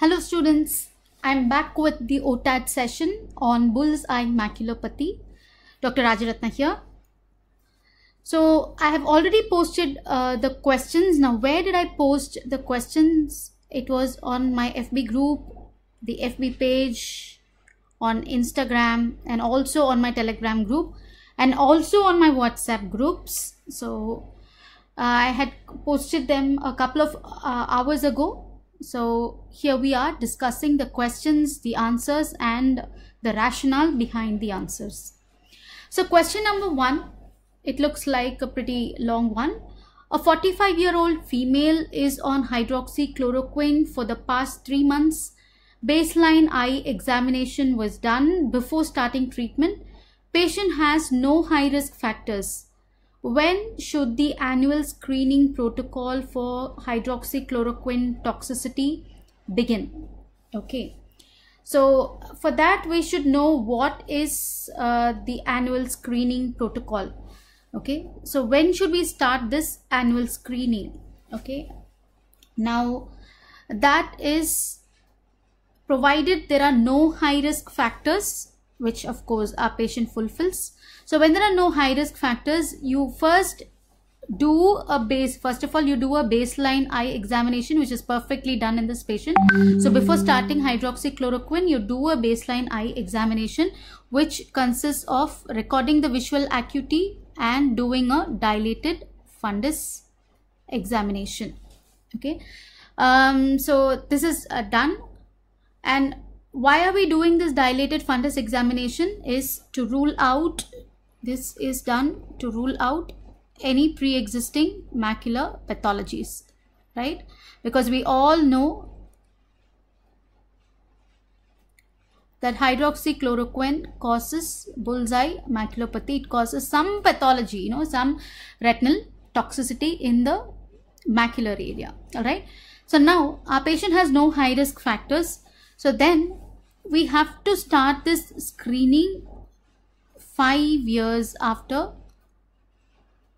Hello students, I'm back with the OTAD session on bull's eye maculopathy. Dr. Rajaratna here. So I have already posted uh, the questions. Now where did I post the questions? It was on my FB group, the FB page, on Instagram and also on my Telegram group and also on my WhatsApp groups. So uh, I had posted them a couple of uh, hours ago so here we are discussing the questions, the answers and the rationale behind the answers. So question number one, it looks like a pretty long one. A 45 year old female is on hydroxychloroquine for the past three months. Baseline eye examination was done before starting treatment. Patient has no high risk factors. When should the annual screening protocol for hydroxychloroquine toxicity begin? Okay. So for that, we should know what is uh, the annual screening protocol. Okay. So when should we start this annual screening? Okay. Now that is provided there are no high risk factors which of course our patient fulfills. So when there are no high risk factors, you first do a base first of all you do a baseline eye examination which is perfectly done in this patient so before starting hydroxychloroquine you do a baseline eye examination which consists of recording the visual acuity and doing a dilated fundus examination okay um so this is uh, done and why are we doing this dilated fundus examination is to rule out this is done to rule out any pre-existing macular pathologies right because we all know that hydroxychloroquine causes bullseye maculopathy it causes some pathology you know some retinal toxicity in the macular area all right so now our patient has no high risk factors so then we have to start this screening 5 years after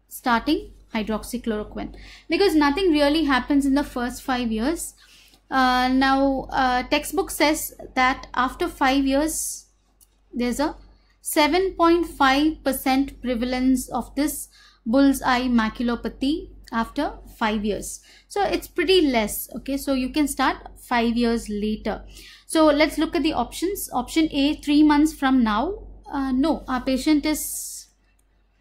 starting hydroxychloroquine because nothing really happens in the first 5 years. Uh, now uh, textbook says that after 5 years there's a 7.5% prevalence of this bull's eye maculopathy after five years so it's pretty less okay so you can start five years later so let's look at the options option a three months from now uh, no our patient is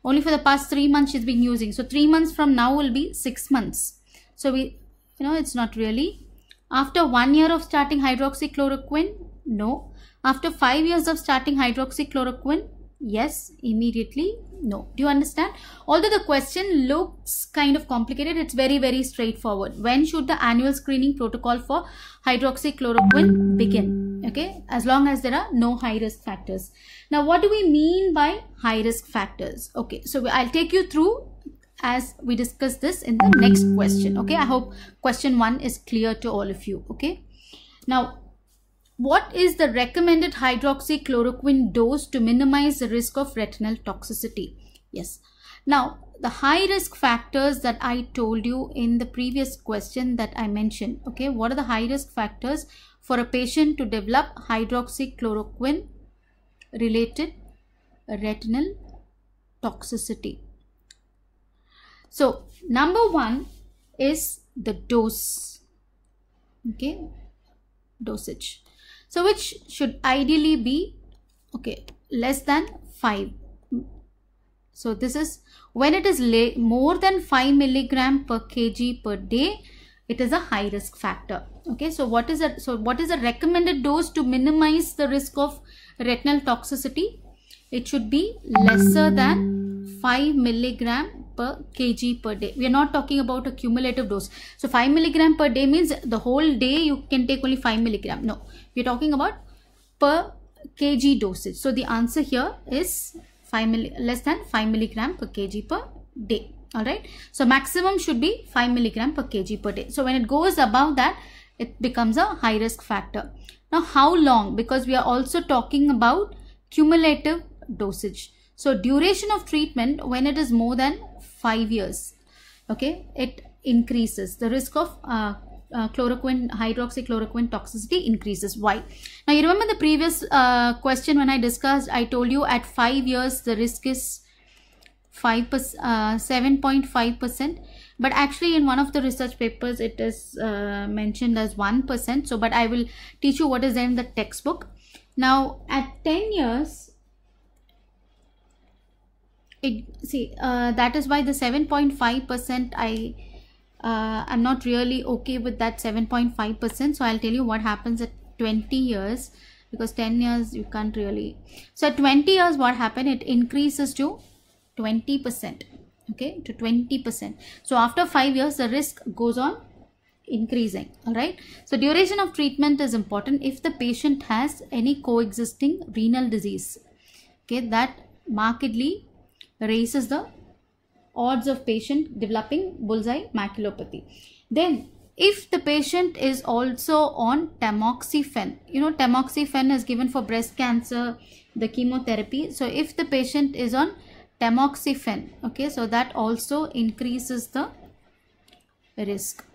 only for the past three months she's been using so three months from now will be six months so we you know it's not really after one year of starting hydroxychloroquine no after five years of starting hydroxychloroquine yes immediately no do you understand although the question looks kind of complicated it's very very straightforward when should the annual screening protocol for hydroxychloroquine begin okay as long as there are no high risk factors now what do we mean by high risk factors okay so i'll take you through as we discuss this in the next question okay i hope question one is clear to all of you okay now what is the recommended hydroxychloroquine dose to minimize the risk of retinal toxicity? Yes. Now, the high risk factors that I told you in the previous question that I mentioned. Okay, what are the high risk factors for a patient to develop hydroxychloroquine related retinal toxicity? So, number one is the dose. Okay, dosage. So which should ideally be, okay, less than 5. So this is when it is more than 5 milligram per kg per day, it is a high risk factor. Okay, so what is a so what is a recommended dose to minimize the risk of retinal toxicity? It should be lesser than 5 milligram per kg per day. We are not talking about a cumulative dose. So 5 milligram per day means the whole day you can take only 5 milligram. No, we're talking about per kg dosage. So the answer here is 5 milli less than 5 milligram per kg per day. Alright. So maximum should be 5 milligram per kg per day. So when it goes above that, it becomes a high risk factor. Now how long? Because we are also talking about cumulative dosage. So duration of treatment when it is more than 5 years. Okay. It increases. The risk of uh, uh, chloroquine hydroxychloroquine toxicity increases why now you remember the previous uh, question when i discussed i told you at five years the risk is 5 uh, 7.5 percent but actually in one of the research papers it is uh, mentioned as 1 percent so but i will teach you what is in the textbook now at 10 years it see uh, that is why the 7.5 percent i uh, I'm not really okay with that 7.5%. So I'll tell you what happens at 20 years because 10 years you can't really. So at 20 years what happened? It increases to 20%. Okay, to 20%. So after 5 years the risk goes on increasing all right so duration of treatment is important if the patient has any coexisting renal disease okay that markedly raises the odds of patient developing bullseye maculopathy. Then if the patient is also on tamoxifen you know tamoxifen is given for breast cancer the chemotherapy so if the patient is on tamoxifen okay so that also increases the risk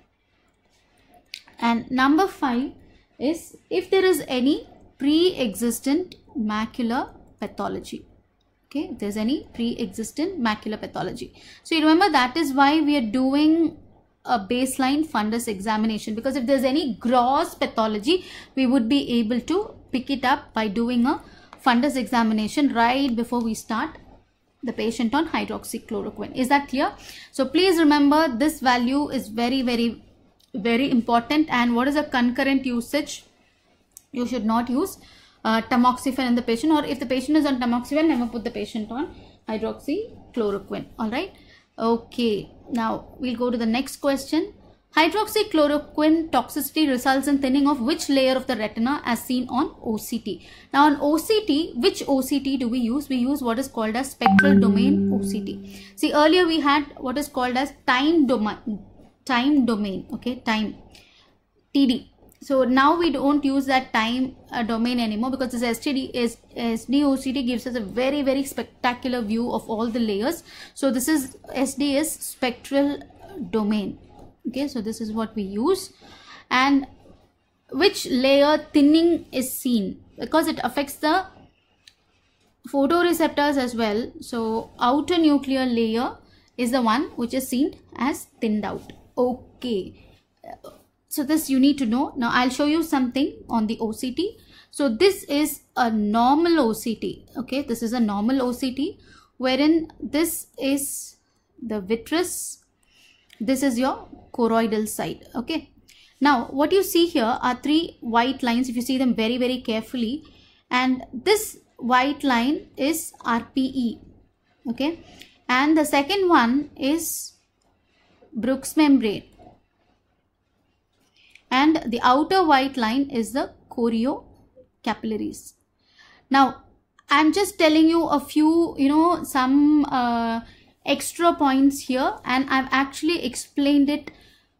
and number 5 is if there is any pre-existent macular pathology okay if there's any pre-existent macular pathology so you remember that is why we are doing a baseline fundus examination because if there's any gross pathology we would be able to pick it up by doing a fundus examination right before we start the patient on hydroxychloroquine is that clear so please remember this value is very very very important and what is a concurrent usage you should not use uh, tamoxifen in the patient or if the patient is on tamoxifen never put the patient on hydroxychloroquine all right okay now we'll go to the next question Hydroxychloroquine toxicity results in thinning of which layer of the retina as seen on OCT. Now on OCT, which OCT do we use? We use what is called as spectral domain OCT. See earlier we had what is called as time domain, time domain, okay, time, TD so now we don't use that time uh, domain anymore because this STD is ocd gives us a very very spectacular view of all the layers so this is SD is spectral domain okay so this is what we use and which layer thinning is seen because it affects the photoreceptors as well so outer nuclear layer is the one which is seen as thinned out okay so this you need to know. Now I'll show you something on the OCT. So this is a normal OCT. Okay, this is a normal OCT wherein this is the vitreous. This is your choroidal side. Okay. Now what you see here are three white lines if you see them very very carefully and this white line is RPE. Okay. And the second one is Brooks membrane and the outer white line is the choriocapillaries. Now, I'm just telling you a few, you know, some uh, extra points here and I've actually explained it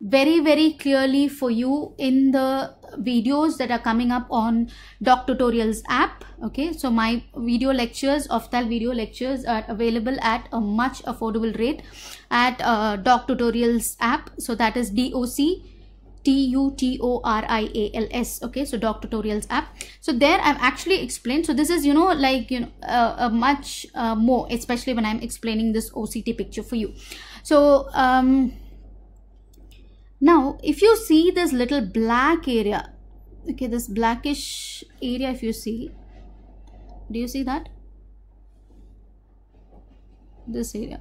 very, very clearly for you in the videos that are coming up on Doc Tutorials app. Okay, so my video lectures, Oftal video lectures are available at a much affordable rate at uh, Doc Tutorials app. So that is DOC t-u-t-o-r-i-a-l-s okay so doc tutorials app so there i've actually explained so this is you know like you know uh, uh much uh, more especially when i'm explaining this oct picture for you so um now if you see this little black area okay this blackish area if you see do you see that this area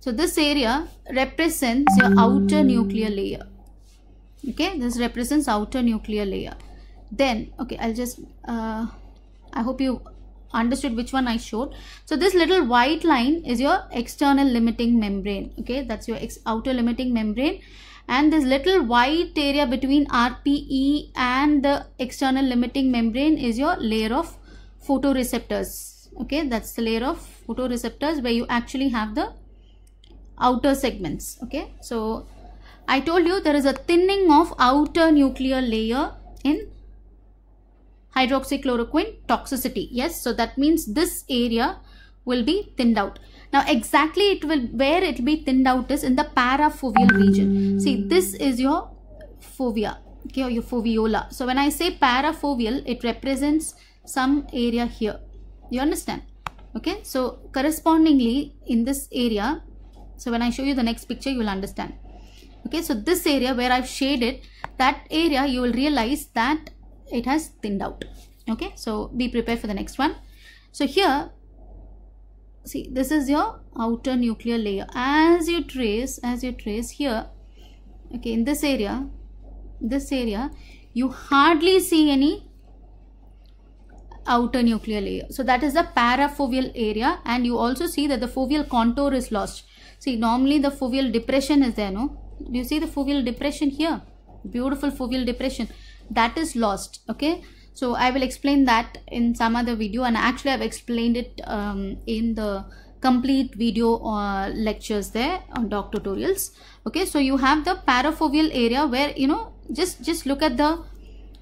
so this area represents your outer nuclear layer okay this represents outer nuclear layer then okay i'll just uh, i hope you understood which one i showed so this little white line is your external limiting membrane okay that's your outer limiting membrane and this little white area between rpe and the external limiting membrane is your layer of photoreceptors okay that's the layer of photoreceptors where you actually have the outer segments okay so I told you there is a thinning of outer nuclear layer in hydroxychloroquine toxicity. Yes, so that means this area will be thinned out. Now exactly it will where it will be thinned out is in the parafoveal region. See this is your fovea okay or your foveola. So when I say parafoveal it represents some area here. You understand? Okay so correspondingly in this area so when I show you the next picture you will understand okay so this area where i've shaded that area you will realize that it has thinned out okay so be prepared for the next one so here see this is your outer nuclear layer as you trace as you trace here okay in this area this area you hardly see any outer nuclear layer so that is the parafoveal area and you also see that the foveal contour is lost see normally the foveal depression is there no do you see the foveal depression here beautiful foveal depression that is lost okay so i will explain that in some other video and actually i've explained it um, in the complete video uh, lectures there on doc tutorials okay so you have the parafoveal area where you know just just look at the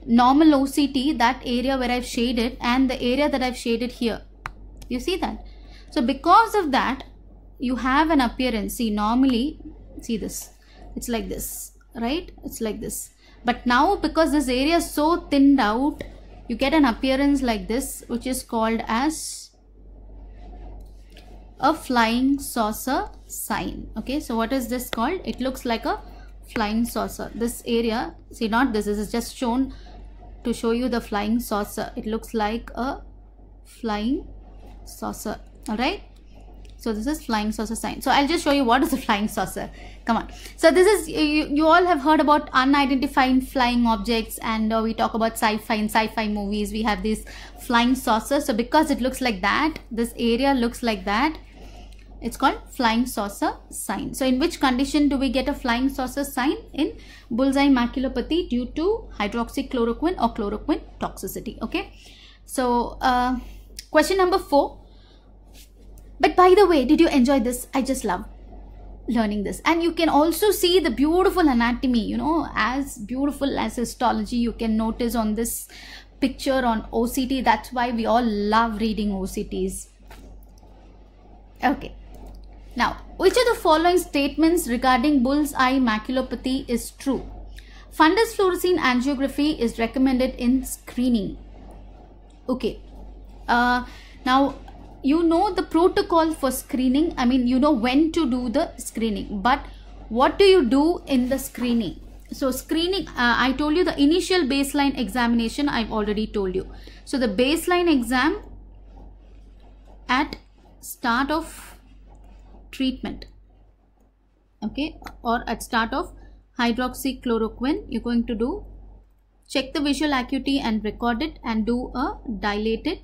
normal OCT that area where I've shaded and the area that I've shaded here you see that so because of that you have an appearance see normally see this it's like this right it's like this but now because this area is so thinned out you get an appearance like this which is called as a flying saucer sign okay so what is this called it looks like a flying saucer this area see not this, this is just shown to show you the flying saucer it looks like a flying saucer all right so this is flying saucer sign so i'll just show you what is a flying saucer come on so this is you, you all have heard about unidentified flying objects and uh, we talk about sci-fi in sci-fi movies we have these flying saucer so because it looks like that this area looks like that it's called flying saucer sign so in which condition do we get a flying saucer sign in bullseye maculopathy due to hydroxychloroquine or chloroquine toxicity okay so uh, question number four but by the way, did you enjoy this? I just love learning this. And you can also see the beautiful anatomy, you know, as beautiful as histology you can notice on this picture on OCT. That's why we all love reading OCTs. Okay. Now, which of the following statements regarding bull's eye maculopathy is true? Fundus fluorescein angiography is recommended in screening. Okay. Uh, now, you know the protocol for screening i mean you know when to do the screening but what do you do in the screening so screening uh, i told you the initial baseline examination i've already told you so the baseline exam at start of treatment okay or at start of hydroxychloroquine you're going to do check the visual acuity and record it and do a dilated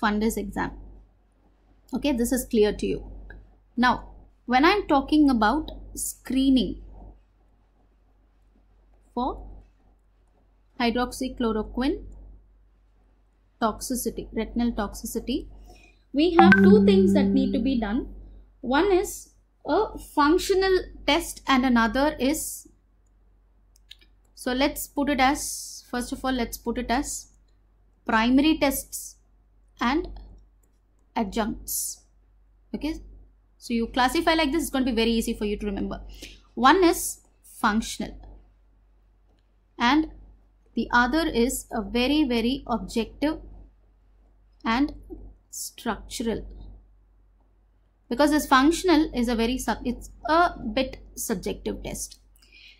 fundus exam okay this is clear to you now when i'm talking about screening for hydroxychloroquine toxicity retinal toxicity we have two things that need to be done one is a functional test and another is so let's put it as first of all let's put it as primary tests and adjuncts okay so you classify like this it's going to be very easy for you to remember one is functional and the other is a very very objective and structural because this functional is a very sub it's a bit subjective test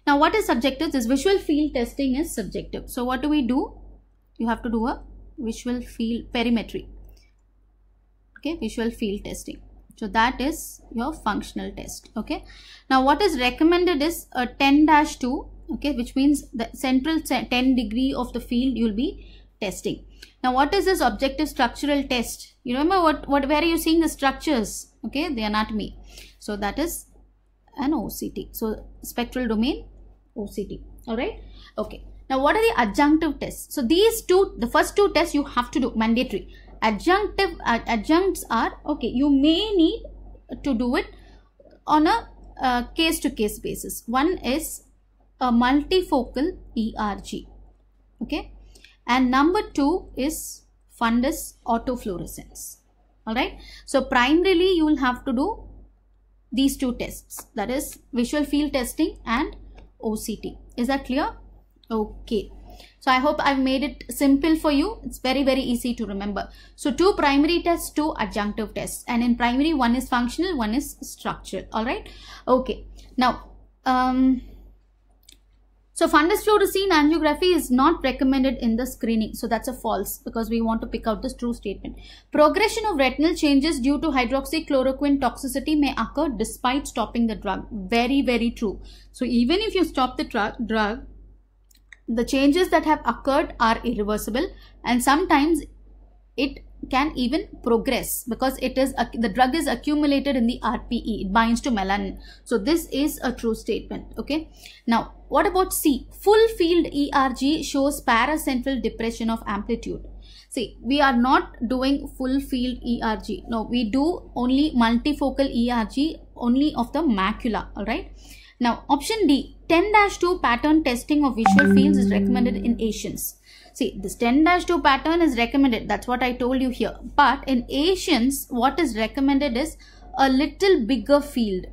now what is subjective this visual field testing is subjective so what do we do you have to do a visual field perimetry okay visual field testing so that is your functional test okay now what is recommended is a 10 dash 2 okay which means the central 10 degree of the field you'll be testing now what is this objective structural test you remember what what where are you seeing the structures okay the anatomy so that is an oct so spectral domain oct all right okay now, what are the adjunctive tests? So, these two, the first two tests you have to do mandatory. Adjunctive uh, adjuncts are, okay, you may need to do it on a case to case basis. One is a multifocal ERG. Okay. And number two is fundus autofluorescence. Alright. So primarily you will have to do these two tests that is visual field testing and OCT. Is that clear? okay so i hope i've made it simple for you it's very very easy to remember so two primary tests two adjunctive tests and in primary one is functional one is structural all right okay now um so fundus fluorescein angiography is not recommended in the screening. So that's a false because we want to pick out this true statement. Progression of retinal changes due to hydroxychloroquine toxicity may occur despite stopping the drug. Very, very true. So even if you stop the drug, the changes that have occurred are irreversible and sometimes it can even progress because it is the drug is accumulated in the RPE it binds to melanin so this is a true statement okay now what about C full field ERG shows paracentral depression of amplitude see we are not doing full field ERG no we do only multifocal ERG only of the macula all right now option D 10-2 pattern testing of visual fields is recommended in Asians. See, this 10-2 pattern is recommended. That's what I told you here. But in Asians, what is recommended is a little bigger field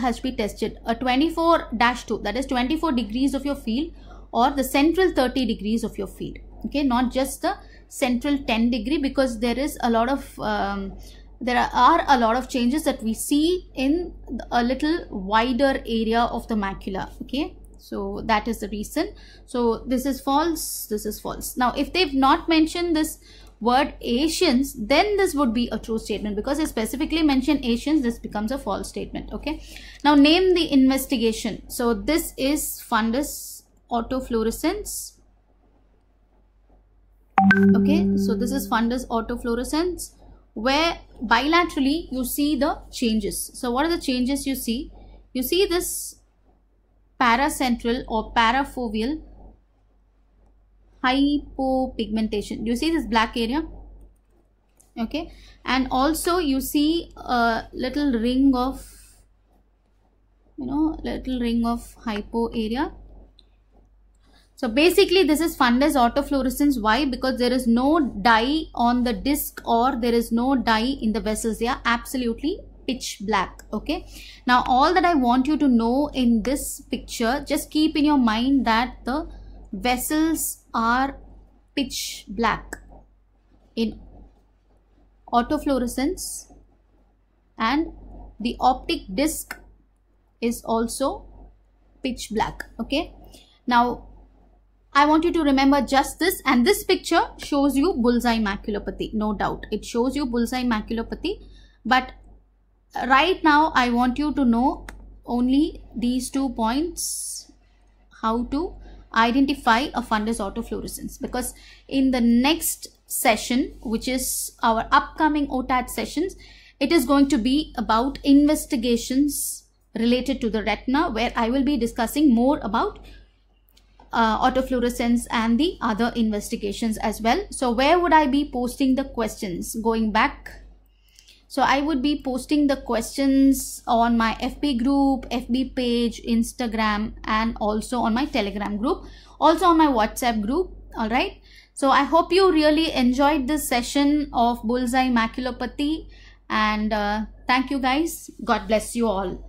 has to be tested. A 24-2, that is 24 degrees of your field or the central 30 degrees of your field. Okay, not just the central 10 degree because there is a lot of um, there are a lot of changes that we see in a little wider area of the macula okay so that is the reason so this is false this is false now if they've not mentioned this word Asians, then this would be a true statement because they specifically mention Asians, this becomes a false statement. Okay. Now name the investigation. So this is fundus autofluorescence. Okay. So this is fundus autofluorescence where bilaterally you see the changes. So what are the changes you see? You see this paracentral or parafoveal hypopigmentation. You see this black area? Okay. And also you see a little ring of, you know, little ring of hypo area so basically this is fundus autofluorescence. Why? Because there is no dye on the disc or there is no dye in the vessels. They are absolutely pitch black. Okay. Now all that I want you to know in this picture, just keep in your mind that the vessels are pitch black in autofluorescence and the optic disc is also pitch black. Okay. Now I want you to remember just this and this picture shows you bullseye maculopathy, no doubt. It shows you bullseye maculopathy. But right now, I want you to know only these two points, how to identify a fundus autofluorescence. Because in the next session, which is our upcoming OTAT sessions, it is going to be about investigations related to the retina where I will be discussing more about uh, autofluorescence and the other investigations as well. So where would I be posting the questions going back? So I would be posting the questions on my FB group, FB page, Instagram and also on my Telegram group, also on my WhatsApp group. All right. So I hope you really enjoyed this session of Bullseye Maculopathy and uh, thank you guys. God bless you all.